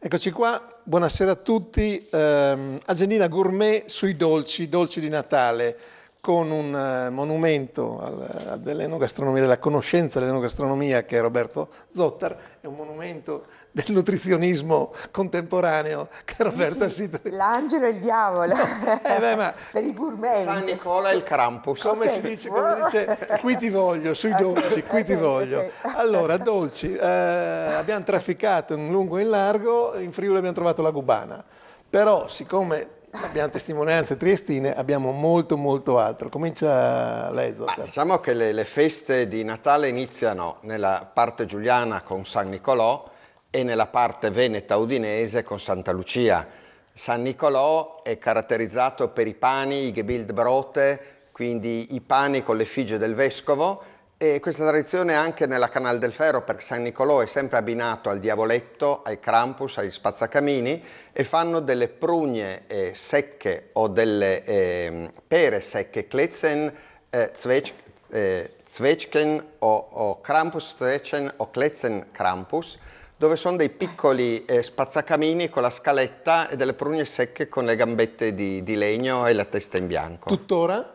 Eccoci qua, buonasera a tutti. Eh, Agenina Gourmet sui dolci, dolci di Natale con un eh, monumento eh, dell'enogastronomia, della conoscenza dell'enogastronomia che è Roberto Zottar, è un monumento del nutrizionismo contemporaneo che Roberto Sitori. L'angelo e il diavolo, no, eh beh, ma per i gourmet. San Nicola e il Krampus. Come okay. si dice, come dice, qui ti voglio, sui dolci, qui ti voglio. Allora, dolci, eh, abbiamo trafficato in lungo e in largo, in Friuli abbiamo trovato la Gubana, però siccome abbiamo testimonianze triestine, abbiamo molto molto altro. Comincia lei, Zotter. Diciamo che le, le, feste di Natale iniziano nella parte giuliana con San Nicolò e nella parte veneta udinese con Santa Lucia. San Nicolò è caratterizzato per i pani, i gebildbrote, quindi i pani con l'effigie del vescovo, e questa tradizione anche nella Canal del Ferro, perché San Nicolò è sempre abbinato al diavoletto, ai Krampus, ai spazzacamini e fanno delle prugne eh, secche o delle eh, pere secche, kletzen, eh, zwech, eh, zwechken o, o Krampus zwechen o kletzen Krampus, dove sono dei piccoli eh, spazzacamini con la scaletta e delle prugne secche con le gambette di, di legno e la testa in bianco. Tuttora?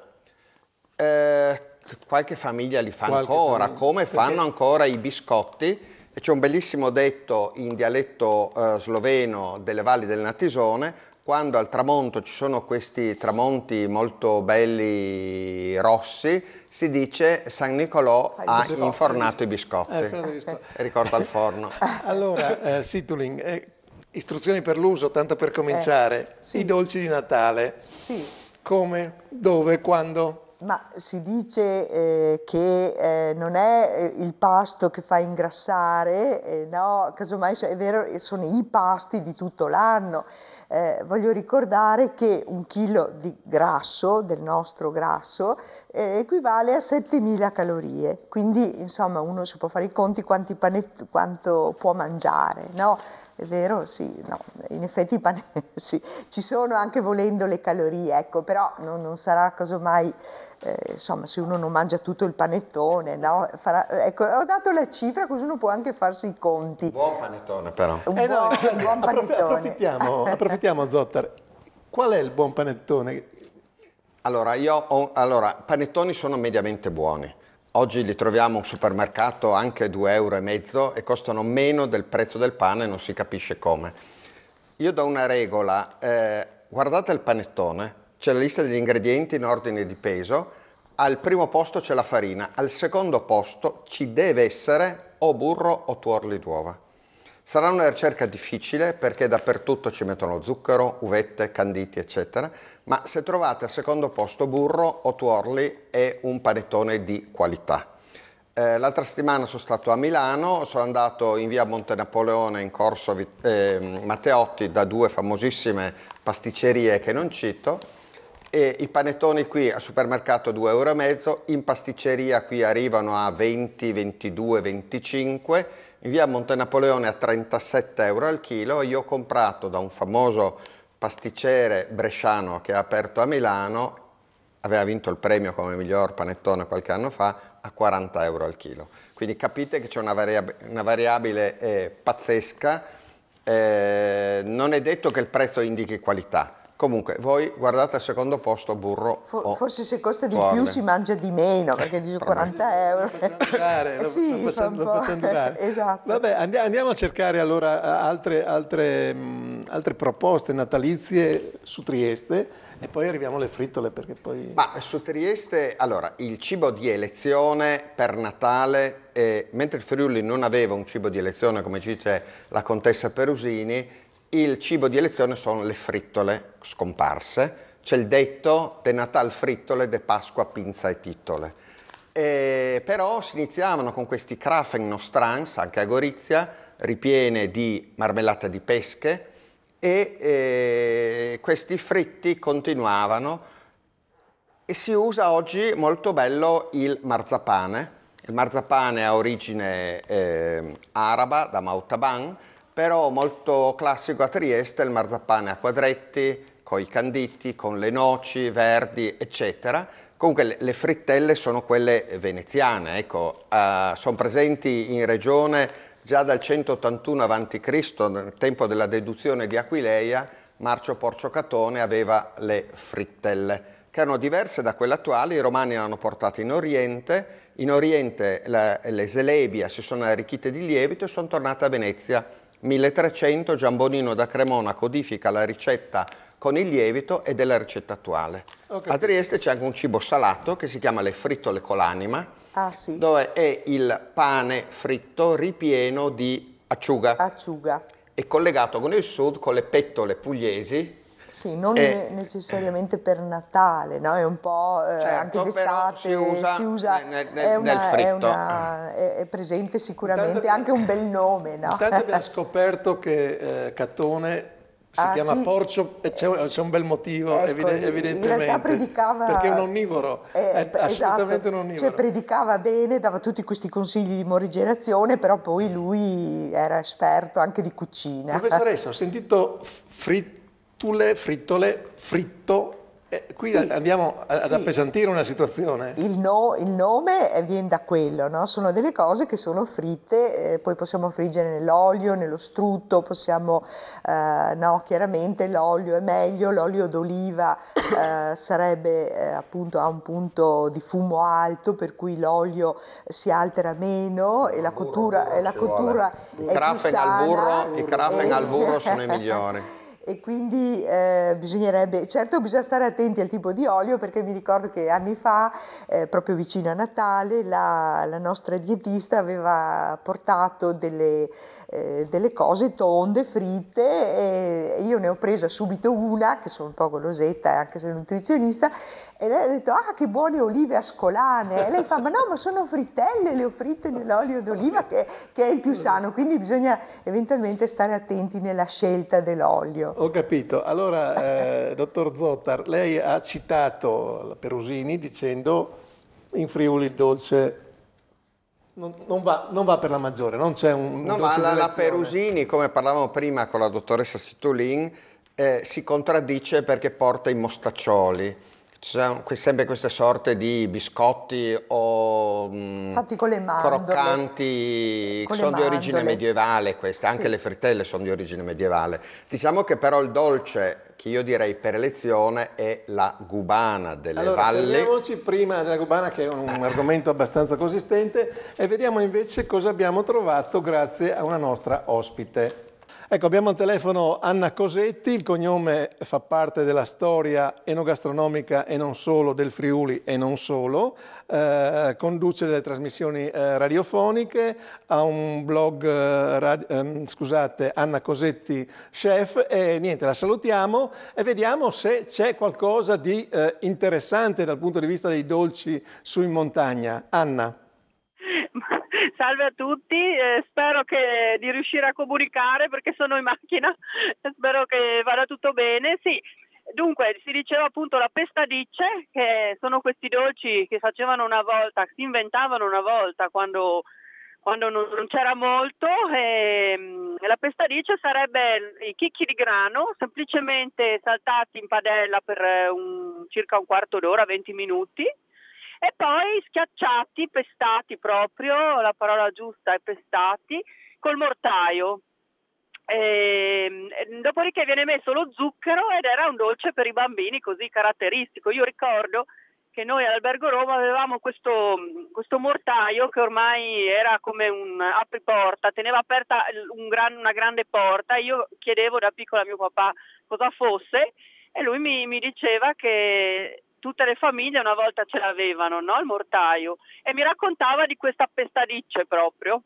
Eh, qualche famiglia li fa qualche ancora, famiglia. come fanno Perché? ancora i biscotti. E C'è un bellissimo detto in dialetto eh, sloveno delle valli del Natisone, quando al tramonto ci sono questi tramonti molto belli rossi, si dice San Nicolò ah, ha biscotti, infornato biscotti. i biscotti. Eh, biscotti. Ricorda il forno. allora, eh, Situling, eh, istruzioni per l'uso, tanto per eh, cominciare. Eh, sì. I dolci di Natale. Sì. Come, dove, quando? Ma si dice eh, che eh, non è eh, il pasto che fa ingrassare, eh, no, casomai cioè, è vero, sono i pasti di tutto l'anno. Eh, voglio ricordare che un chilo di grasso, del nostro grasso, eh, equivale a 7000 calorie, quindi insomma uno si può fare i conti quanti panetti, quanto può mangiare, no? È vero, sì, no, in effetti i panessi ci sono anche volendo le calorie, ecco, però non, non sarà casomai, eh, insomma, se uno non mangia tutto il panettone, no? Farà, ecco, ho dato la cifra così uno può anche farsi i conti. Buon panettone però. Un eh buon, no, buon panettone. Approfittiamo, approfittiamo Zottar. Qual è il buon panettone? Allora, io ho, allora, panettoni sono mediamente buoni Oggi li troviamo un supermercato anche 2,5 euro e costano meno del prezzo del pane, non si capisce come. Io do una regola, eh, guardate il panettone, c'è la lista degli ingredienti in ordine di peso, al primo posto c'è la farina, al secondo posto ci deve essere o burro o tuorli d'uova. Sarà una ricerca difficile perché dappertutto ci mettono zucchero, uvette, canditi eccetera, ma se trovate al secondo posto burro o tuorli è un panettone di qualità. Eh, l'altra settimana sono stato a Milano, sono andato in via Monte Napoleone in corso eh, Matteotti da due famosissime pasticcerie che non cito e i panettoni qui al supermercato 2,5 euro, in pasticceria qui arrivano a 20, 22, 25 euro in via Monte Napoleone a 37 euro al chilo. Io ho comprato da un famoso pasticcere bresciano che ha aperto a Milano, aveva vinto il premio come miglior panettone qualche anno fa, a 40 euro al chilo. Quindi capite che c'è una, variab una, variabile eh, pazzesca. Eh, non è detto che il prezzo indichi qualità, Comunque, voi guardate al secondo posto burro. For, forse se costa di corne. più si mangia di meno, eh, perché dici 40 euro. Lo facciamo lo, lo facciamo, lo esatto. Vabbè, andiamo a cercare allora altre, altre, mh, mm, altre proposte natalizie su Trieste e poi arriviamo alle frittole perché poi... Ma su Trieste, allora, il cibo di elezione per Natale, eh, mentre il Friuli non aveva un cibo di elezione come ci dice la contessa Perusini, il cibo di elezione sono le frittole scomparse, c'è il detto de Natal frittole, de Pasqua pinza e titole. E però si iniziavano con questi Krafen Nostrans, anche a Gorizia, ripiene di marmellata di pesche e eh, questi fritti continuavano e si usa oggi molto bello il marzapane. Il marzapane ha origine eh, araba, da Mautaban, però molto classico a Trieste, il marzapane a quadretti, con i canditi, con le noci, verdi, eccetera. Comunque le frittelle sono quelle veneziane, ecco, uh, eh, sono presenti in regione già dal 181 a.C., nel tempo della deduzione di Aquileia, Marcio Porcio Catone aveva le frittelle, che erano diverse da quelle attuali, i romani le hanno portate in Oriente, in Oriente la, le selebia si sono arricchite di lievito e sono tornate a Venezia 1300 Giambonino da Cremona codifica la ricetta con il lievito ed è la ricetta attuale. Okay. A Trieste c'è anche un cibo salato che si chiama le frittole con l'anima, ah, sì. dove è il pane fritto ripieno di acciuga. acciuga. E collegato con il sud con le pettole pugliesi sì, non eh, necessariamente per Natale, no? È un po' eh, certo, anche d'estate, si usa, si usa nel, nel, è, una, è, una, è, presente sicuramente Intanto anche un bel nome, no? Intanto abbiamo scoperto che eh, Catone si ah, chiama sì. Porcio e c'è, c'è, un bel motivo ecco, evide- evidentemente predicava... perché è un onnivoro eh, è esatto. assolutamente un onnivoro cioè predicava bene dava tutti questi consigli di morigerazione però poi lui era esperto anche di cucina professoressa ho sentito fritto tulle, frittole, fritto. Eh, qui sì, andiamo ad sì. appesantire una situazione. Il, no, il nome eh, viene da quello, no? sono delle cose che sono fritte, eh, poi possiamo friggere nell'olio, nello strutto, possiamo, eh, no, chiaramente l'olio è meglio, l'olio d'oliva eh, sarebbe eh, appunto a un punto di fumo alto per cui l'olio si altera meno e la cottura, burro, burro, e la cottura è più sana. Il crafen al burro sono i migliori. e quindi eh, bisognerebbe, certo bisogna stare attenti al tipo di olio perché mi ricordo che anni fa, eh, proprio vicino a Natale, la, la, nostra dietista aveva portato delle, eh, delle cose tonde, fritte e io ne ho presa subito una, che sono un po' golosetta anche se nutrizionista, e lei ha detto, ah che buone olive ascolane. E lei fa, ma no, ma sono frittelle, le ho fritte nell'olio d'oliva che, che è il più sano, quindi bisogna eventualmente stare attenti nella scelta dell'olio. Ho capito. Allora, eh, dottor Zottar, lei ha citato la Perusini dicendo in Friuli il dolce non, non, va, non, va, per la maggiore, non c'è un No, ma la, la, Perusini, come parlavamo prima con la dottoressa Situlin, eh, si contraddice perché porta i mostaccioli. C'è sempre queste sorte di biscotti o mm, Fatti con le mandorle, croccanti, con sono mandorle. di origine medievale queste, anche sì. le frittelle sono di origine medievale. Diciamo che però il dolce che io direi per elezione è la gubana delle allora, valli. Parliamoci prima della gubana che è un ah. argomento abbastanza consistente e vediamo invece cosa abbiamo trovato grazie a una nostra ospite. Ecco, abbiamo al telefono Anna Cosetti, il cognome fa parte della storia enogastronomica e non solo del Friuli e non solo, eh, conduce delle trasmissioni eh, radiofoniche, ha un blog, eh, rad, ehm, scusate, Anna Cosetti Chef e niente, la salutiamo e vediamo se c'è qualcosa di eh, interessante dal punto di vista dei dolci su in montagna. Anna salve a tutti, eh, spero che, di riuscire a comunicare perché sono in macchina, spero che vada tutto bene. Sì, Dunque, si diceva appunto la pestadice, che sono questi dolci che facevano una volta, si inventavano una volta quando, quando non, non, c'era molto. E, e mm, la pestadice sarebbe i chicchi di grano, semplicemente saltati in padella per eh, un, circa un quarto d'ora, 20 minuti e poi schiacciati, pestati proprio, la parola giusta è pestati, col mortaio. E, ehm, ehm, dopodiché viene messo lo zucchero ed era un dolce per i bambini così caratteristico. Io ricordo che noi all'Albergo Roma avevamo questo, questo mortaio che ormai era come un apriporta, teneva aperta un gran, una grande porta. Io chiedevo da piccola a mio papà cosa fosse e lui mi, mi diceva che tutte le famiglie una volta ce l'avevano, no? il mortaio, e mi raccontava di questa pestadice proprio.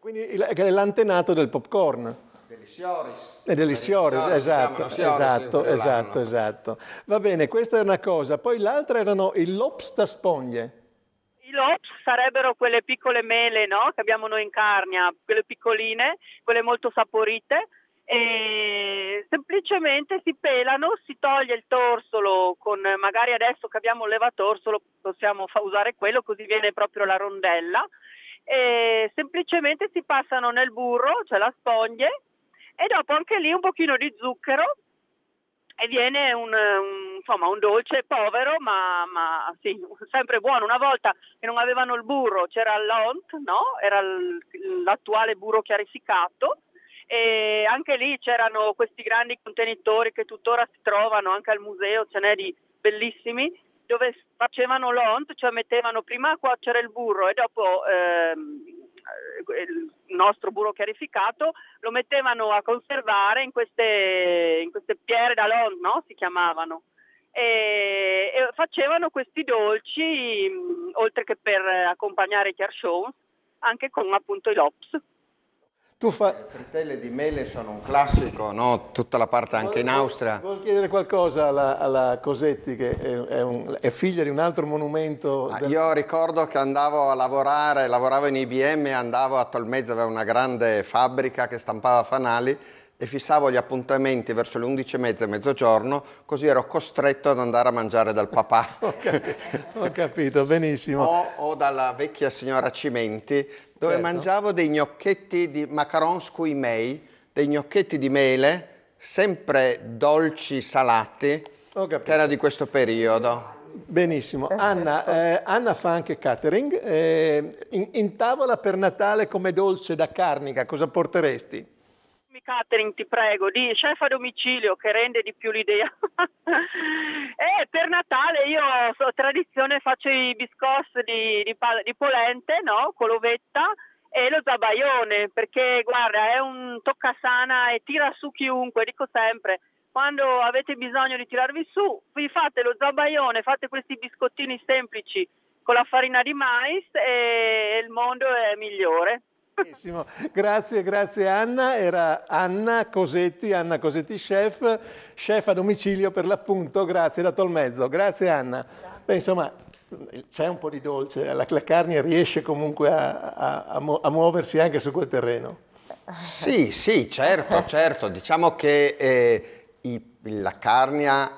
Quindi è l'antenato del popcorn. Degli Sioris. E eh, degli Sioris, esatto, esatto, esatto, esatto. Va bene, questa è una cosa. Poi l'altra erano i lobster spogne. I lops sarebbero quelle piccole mele no? che abbiamo noi in Carnia, quelle piccoline, quelle molto saporite, e semplicemente si pelano, si toglie il torsolo con magari adesso che abbiamo un levatorsolo possiamo usare quello così viene proprio la rondella e semplicemente si passano nel burro, cioè la spoglie e dopo anche lì un pochino di zucchero e viene un, un, insomma, un dolce povero ma, ma sì, sempre buono. Una volta che non avevano il burro c'era l'ont, no? era l'attuale burro chiarificato e anche lì c'erano questi grandi contenitori che tuttora si trovano anche al museo, ce n'è di bellissimi, dove facevano l'ont, cioè mettevano prima a cuocere il burro e dopo ehm, il nostro burro chiarificato, lo mettevano a conservare in queste, in queste pierre da lont, no? si chiamavano. E, e, facevano questi dolci, oltre che per accompagnare i chiarshow, anche con appunto i lops. Tu fa... Le frittelle di mele sono un classico, no? tutta la parte anche in Austria. Volevo chiedere qualcosa alla, alla Cosetti, che è, è, un, è, figlia di un altro monumento. Ah, del... Io ricordo che andavo a lavorare, lavoravo in IBM, andavo a Tolmezzo, aveva una grande fabbrica che stampava fanali e fissavo gli appuntamenti verso le 11.30 e mezzogiorno, così ero costretto ad andare a mangiare dal papà. ho, capito, ho, capito, benissimo. O, o, dalla vecchia signora Cimenti, dove certo. mangiavo dei gnocchetti di macarons cui mei, dei gnocchetti di mele, sempre dolci, salati, che era di questo periodo. Benissimo. Anna, eh, Anna, fa anche catering. Eh, in, in tavola per Natale come dolce da carnica, cosa porteresti? Fammi catering, ti prego, di chef a domicilio che rende di più l'idea. e eh, per Natale io so, tradizione faccio i biscotti di, di, di polente, no? Con l'ovetta e lo zabaione, perché guarda, è un toccasana e tira su chiunque, dico sempre. Quando avete bisogno di tirarvi su, vi fate lo zabaione, fate questi biscottini semplici con la farina di mais e il mondo è migliore. Benissimo, grazie, grazie Anna. Era Anna Cosetti, Anna Cosetti chef, chef a domicilio per l'appunto, grazie da Tolmezzo. Grazie Anna. Beh, insomma, c'è un po' di dolce, la, la carne riesce comunque a, a, a, muoversi anche su quel terreno. Sì, sì, certo, certo. Diciamo che eh, i, la carnia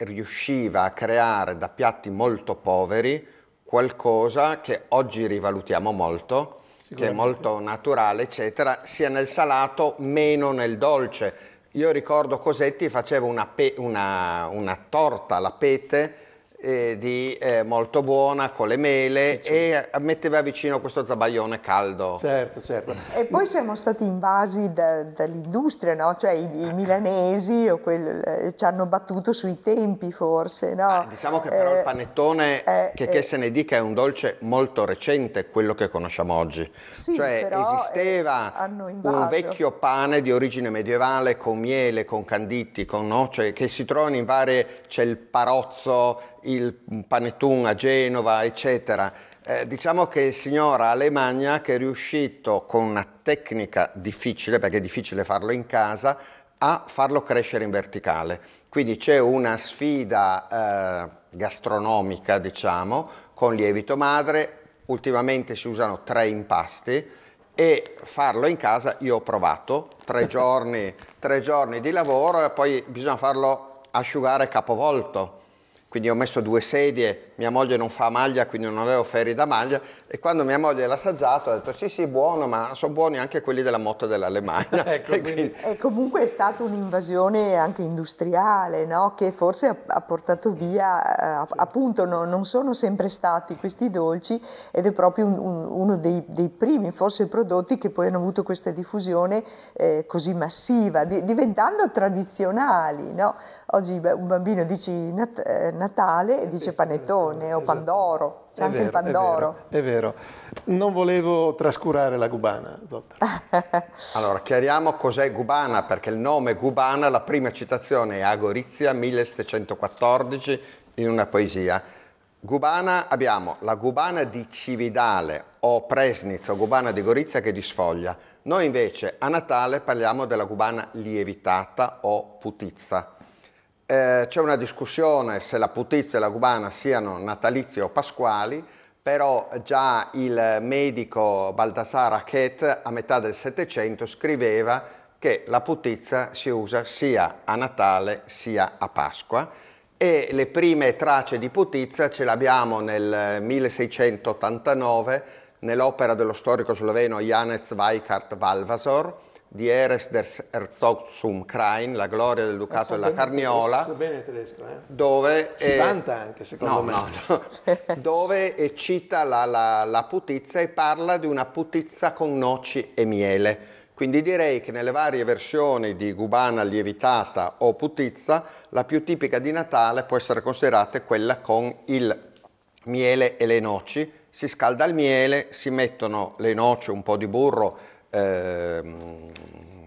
riusciva a creare da piatti molto poveri qualcosa che oggi rivalutiamo molto che è molto naturale, eccetera, sia nel salato, meno nel dolce. Io ricordo Cosetti faceva una, una, una torta, la pete, eh, di, eh, molto buona con le mele sì, e metteva vicino questo zabaglione caldo. Certo, certo. E poi siamo stati invasi da, dall'industria, no? Cioè i, i milanesi quel, eh, ci hanno battuto sui tempi forse, no? ah, diciamo che però eh, il panettone, eh, che, eh. che se ne dica, è un dolce molto recente, quello che conosciamo oggi. Sì, cioè esisteva un vecchio pane di origine medievale con miele, con canditi, con noce, cioè, che si trovano in varie, c'è il parozzo, il panettone a Genova, eccetera. Eh, diciamo che il signor Alemagna che è riuscito con una tecnica difficile, perché è difficile farlo in casa, a farlo crescere in verticale. Quindi c'è una sfida eh, gastronomica, diciamo, con lievito madre, ultimamente si usano tre impasti e farlo in casa io ho provato, tre giorni, tre giorni di lavoro e poi bisogna farlo asciugare capovolto quindi ho messo due sedie, mia moglie non fa maglia quindi non avevo ferri da maglia, e quando mia moglie l'ha assaggiato ha detto sì sì buono, ma sono buoni anche quelli della motta dell'Alemagna. ecco, e, quindi... e comunque è stata un'invasione anche industriale, no? che forse ha portato via, eh, certo. appunto no, non sono sempre stati questi dolci ed è proprio un, un, uno dei, dei, primi, forse prodotti che poi hanno avuto questa diffusione eh, così massiva, di, diventando tradizionali. No? Oggi un bambino dice eh, Natale e eh, dice panettone o esatto. pandoro c'è anche vero, il Pandoro. È vero, è vero, Non volevo trascurare la Gubana, allora, chiariamo cos'è Gubana, perché il nome Gubana, la prima citazione è a Gorizia, 1714, in una poesia. Gubana abbiamo la Gubana di Cividale o Presnitz o Gubana di Gorizia che disfoglia. Noi invece a Natale parliamo della Gubana lievitata o putizza. Eh, c'è una discussione se la putizia e la cubana siano natalizi o pasquali, però già il medico Baldassare Hackett a metà del Settecento scriveva che la putizia si usa sia a Natale sia a Pasqua e le prime tracce di putizia ce le abbiamo nel 1689 nell'opera dello storico sloveno Janez Vajkart Valvasor, di Eres des Herzogtum Krain, La gloria del Ducato della Carniola, tedesco, eh? dove, si eh, vanta anche secondo no, me, no, no. dove cita la, la, la putizza e parla di una putizza con noci e miele. Quindi direi che nelle varie versioni di gubana lievitata o putizza, la più tipica di Natale può essere considerata quella con il miele e le noci. Si scalda il miele, si mettono le noci, un po' di burro, eh,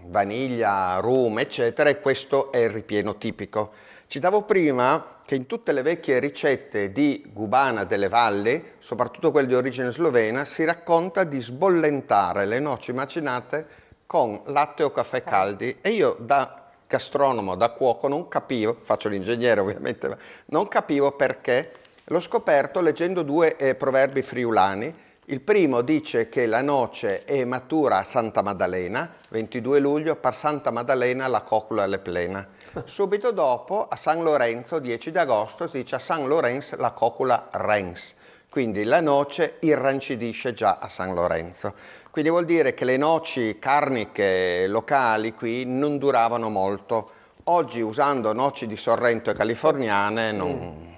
vaniglia, rum, eccetera, e questo è il ripieno tipico. Citavo prima che in tutte le vecchie ricette di Gubana delle Valli, soprattutto quelle di origine slovena, si racconta di sbollentare le noci macinate con latte o caffè caldi e io da gastronomo, da cuoco, non capivo, faccio l'ingegnere ovviamente, ma non capivo perché, l'ho scoperto leggendo due eh, proverbi friulani il primo dice che la noce è matura a Santa Maddalena, 22 luglio, per Santa Maddalena la cocula le plena. Subito dopo a San Lorenzo, 10 di agosto, si dice a San Lorenzo la cocula rens. Quindi la noce irrancidisce già a San Lorenzo. Quindi vuol dire che le noci carniche locali qui non duravano molto. Oggi usando noci di Sorrento e californiane non... Mm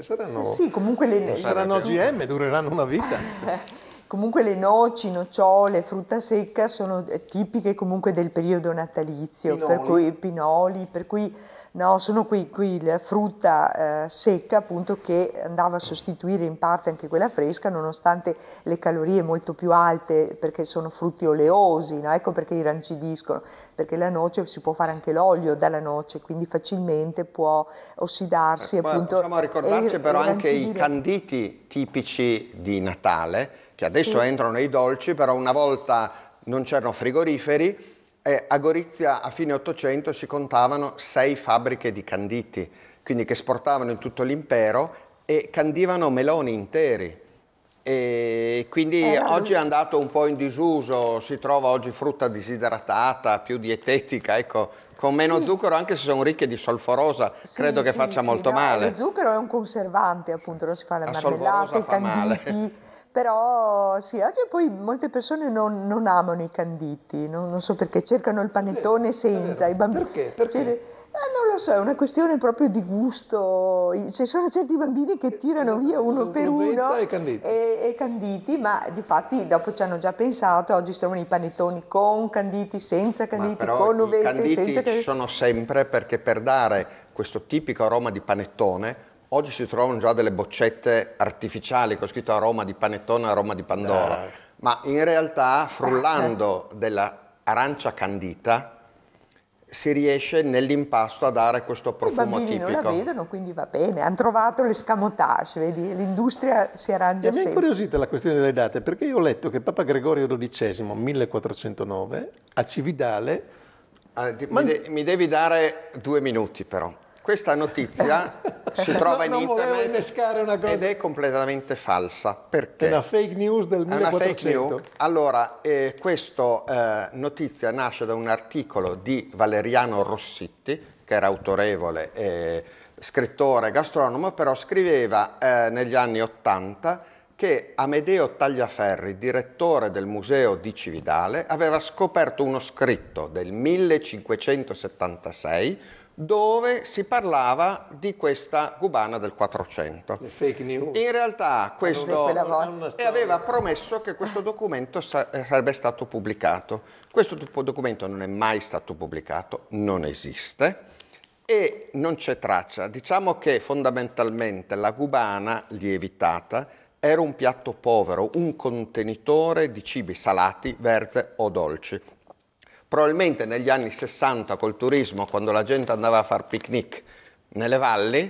saranno, sì, sì, comunque le, saranno le... GM, dureranno una vita. Comunque le noci, nocciole, frutta secca sono eh, tipiche comunque del periodo natalizio, pinoli. per cui pinoli, per cui no, sono qui, qui la frutta eh, secca appunto che andava a sostituire in parte anche quella fresca nonostante le calorie molto più alte perché sono frutti oleosi, no? ecco perché irrancidiscono, perché la noce si può fare anche l'olio dalla noce, quindi facilmente può ossidarsi. Eh, appunto, possiamo ricordarci e, però e anche i canditi tipici di Natale che adesso sì. entrano nei dolci, però una volta non c'erano frigoriferi e a Gorizia a fine 800 si contavano sei fabbriche di canditi, quindi che esportavano in tutto l'impero e candivano meloni interi. E quindi eh, oggi è andato un po' in disuso, si trova oggi frutta disidratata, più dietetica, ecco, con meno sì. zucchero, anche se sono ricche di solforosa, sì, credo che sì, faccia molto no, male. Lo zucchero è un conservante, appunto, lo si fa nella marmellata, i canditi. Male però sì, oggi poi molte persone non, non amano i canditi, non, non, so perché, cercano il panettone senza i bambini. Perché? perché? Cioè, eh, non lo so, è una questione proprio di gusto. Ci sono certi bambini che tirano esatto, via uno per uno e canditi. E, e canditi, ma di fatti dopo ci hanno già pensato, oggi trovano i panettoni con canditi, senza canditi, con uvette, senza canditi. I canditi ci sono sempre perché per dare questo tipico aroma di panettone Oggi si trovano già delle boccette artificiali con scritto aroma di panettone, aroma di Pandora, no. Eh. ma in realtà frullando dell'arancia candita si riesce nell'impasto a dare questo profumo I tipico. I non la vedono, quindi va bene. Hanno trovato l'escamotage, vedi? L'industria si arrangia e sempre. Mi è incuriosita la questione delle date, perché io ho letto che Papa Gregorio XII, 1409, a Cividale... Ah, mi, de mi devi dare due minuti però. Questa notizia si trova no, in internet innescare una cosa. ed è completamente falsa. Perché? È una fake news del 1400. News. Allora, eh, questa eh, notizia nasce da un articolo di Valeriano Rossitti, che era autorevole eh, scrittore, gastronomo, però scriveva eh, negli anni Ottanta che Amedeo Tagliaferri, direttore del museo di Cividale, aveva scoperto uno scritto del 1576 dove si parlava di questa cubana del 400. Le fake news. In realtà ah, questo... E aveva promesso che questo documento sarebbe stato pubblicato. Questo documento non è mai stato pubblicato, non esiste e non c'è traccia. Diciamo che fondamentalmente la cubana lievitata era un piatto povero, un contenitore di cibi salati, verze o dolci Probabilmente negli anni 60 col turismo, quando la gente andava a fare picnic nelle valli,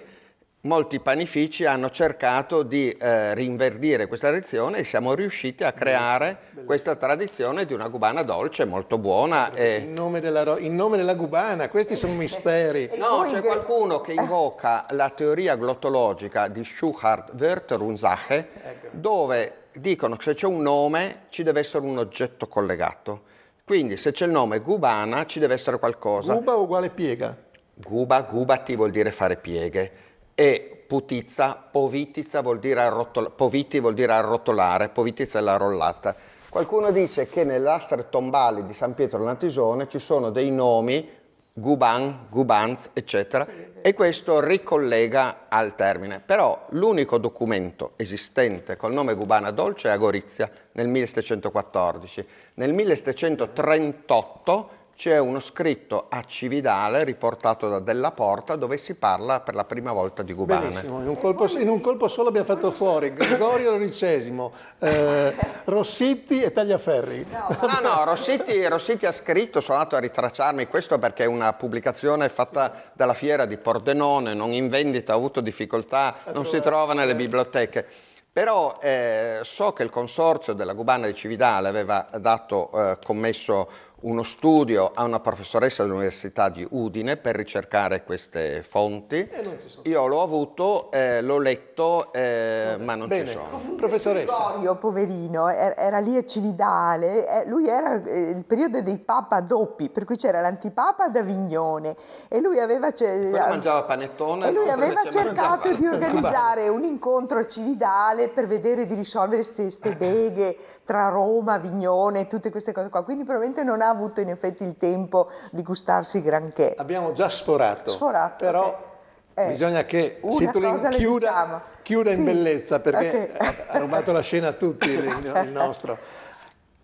molti panifici hanno cercato di eh, rinverdire questa tradizione e siamo riusciti a creare bellissimo, bellissimo. questa tradizione di una gubana dolce molto buona. E... In, nome della, in nome della cubana, questi sono misteri. No, c'è qualcuno che invoca la teoria glottologica di Schuchard Wörterunsache, ecco. dove dicono che se c'è un nome ci deve essere un oggetto collegato. Quindi se c'è il nome Gubana ci deve essere qualcosa. Guba uguale piega. Guba, gubati vuol dire fare pieghe e putizza, povitizza vuol dire arrotolare, poviti vuol dire arrotolare, povitizza è la rollata. Qualcuno dice che nell'astre tombali di San Pietro Lantisone ci sono dei nomi Guban, Gubanz, eccetera, sì, e questo ricollega al termine. Però l'unico documento esistente col nome Gubana Dolce è a Gorizia nel 1714. Nel 1738 c'è uno scritto a Cividale riportato da Della Porta dove si parla per la prima volta di Gubane. Benissimo, in un colpo, in un colpo solo abbiamo fatto fuori Gregorio XII, eh, Rossitti e Tagliaferri. Ah, no, no, no Rossitti, Rossitti, ha scritto, sono andato a ritracciarmi questo perché è una pubblicazione fatta dalla fiera di Pordenone, non in vendita, ha avuto difficoltà, non si trova nelle biblioteche. Però eh, so che il consorzio della Gubana di Cividale aveva dato, eh, commesso uno studio a una professoressa dell'Università di Udine per ricercare queste fonti. Eh, Io l'ho avuto, eh, l'ho letto, eh, ma non Bene. ci sono. Professoressa. Io, poverino, er-, era lì a Cividale, eh, lui era eh, il periodo dei papa doppi, per cui c'era l'antipapa ad Avignone e lui aveva... Ce... mangiava panettone. E lui aveva cercato di organizzare un incontro a Cividale per vedere di risolvere queste beghe tra Roma, Avignone, tutte queste cose qua. Quindi probabilmente non ha avuto in effetti il tempo di gustarsi granché. Abbiamo già sforato. Sforato. Però okay. Eh, bisogna che Situlin chiuda, diciamo. chiuda sì. in bellezza perché okay. ha, ha rubato la scena a tutti il, il, nostro.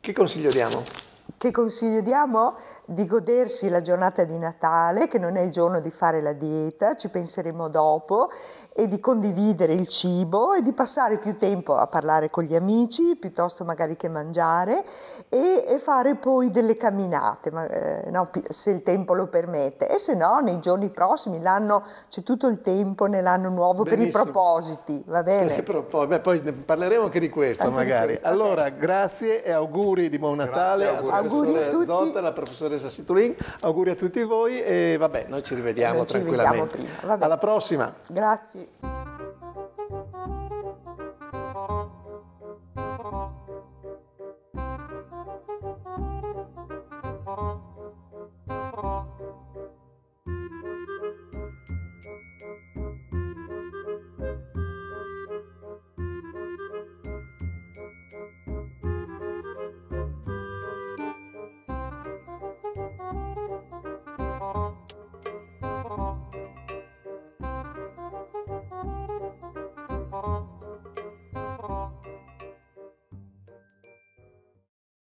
Che consiglio diamo? Che consiglio diamo? Di godersi la giornata di Natale, che non è il giorno di fare la dieta, ci penseremo dopo, e di condividere il cibo e di passare più tempo a parlare con gli amici piuttosto magari che mangiare e, e fare poi delle camminate ma, eh, no, se il tempo lo permette e se no nei giorni prossimi l'anno c'è tutto il tempo nell'anno nuovo Benissimo. per i propositi va bene? Propos Beh, poi parleremo anche di questo anche magari di questo, allora grazie e auguri di buon Natale grazie, auguri, auguri a tutti Zotta, alla professoressa Situlin auguri a tutti voi e vabbè noi ci rivediamo noi tranquillamente ci vediamo prima, alla prossima grazie questions.